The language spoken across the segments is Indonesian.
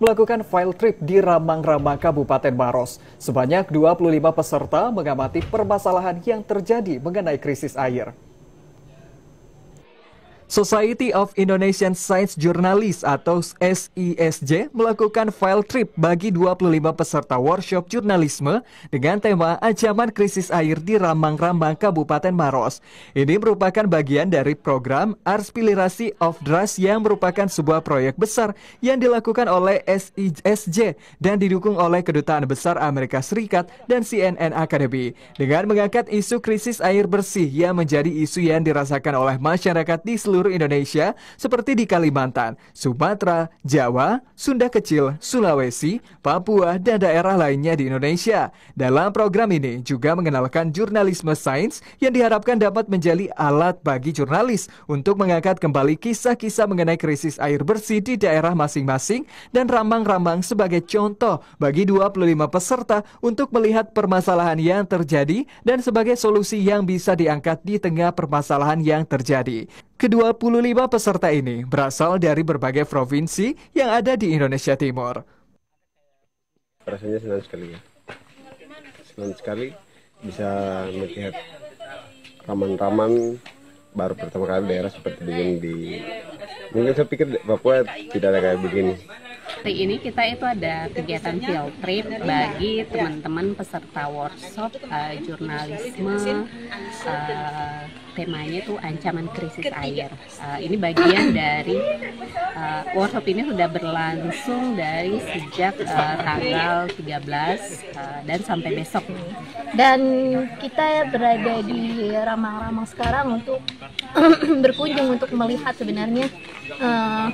melakukan file trip di Ramang-Ramang Kabupaten Maros. Sebanyak 25 peserta mengamati permasalahan yang terjadi mengenai krisis air. Society of Indonesian Science Journalists atau SISJ melakukan file trip bagi 25 peserta workshop jurnalisme dengan tema ancaman krisis air di Ramang-Ramang Kabupaten Maros. Ini merupakan bagian dari program Arspilirasi of Dras yang merupakan sebuah proyek besar yang dilakukan oleh SISJ dan didukung oleh Kedutaan Besar Amerika Serikat dan CNN Academy dengan mengangkat isu krisis air bersih yang menjadi isu yang dirasakan oleh masyarakat di seluruh seluruh Indonesia seperti di Kalimantan, Sumatera, Jawa, Sunda Kecil, Sulawesi, Papua, dan daerah lainnya di Indonesia. Dalam program ini juga mengenalkan jurnalisme sains yang diharapkan dapat menjadi alat bagi jurnalis untuk mengangkat kembali kisah-kisah mengenai krisis air bersih di daerah masing-masing dan ramang-ramang sebagai contoh bagi 25 peserta untuk melihat permasalahan yang terjadi dan sebagai solusi yang bisa diangkat di tengah permasalahan yang terjadi. Kedua puluh lima peserta ini berasal dari berbagai provinsi yang ada di Indonesia Timur. Rasanya senang sekali ya. Senang sekali bisa melihat taman-taman baru pertama kali daerah seperti begini di mungkin saya pikir Papua tidak ada kayak begini. Hari ini kita itu ada kegiatan field trip bagi teman-teman peserta workshop uh, jurnalisme uh, temanya itu ancaman krisis air. Uh, ini bagian dari uh, workshop ini sudah berlangsung dari sejak uh, tanggal 13 uh, dan sampai besok. Dan kita berada di ramang-ramang sekarang untuk berkunjung untuk melihat sebenarnya uh,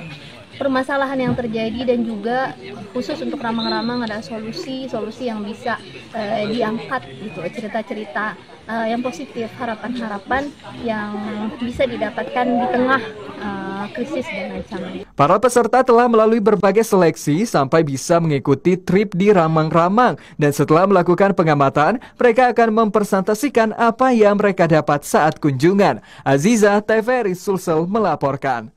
permasalahan yang terjadi dan juga khusus untuk ramang-ramang ada solusi-solusi yang bisa uh, diangkat gitu cerita-cerita uh, yang positif harapan-harapan yang bisa didapatkan di tengah uh, krisis dan ancaman. Para peserta telah melalui berbagai seleksi sampai bisa mengikuti trip di ramang-ramang dan setelah melakukan pengamatan mereka akan mempresentasikan apa yang mereka dapat saat kunjungan. Aziza TVRI Sulsel melaporkan.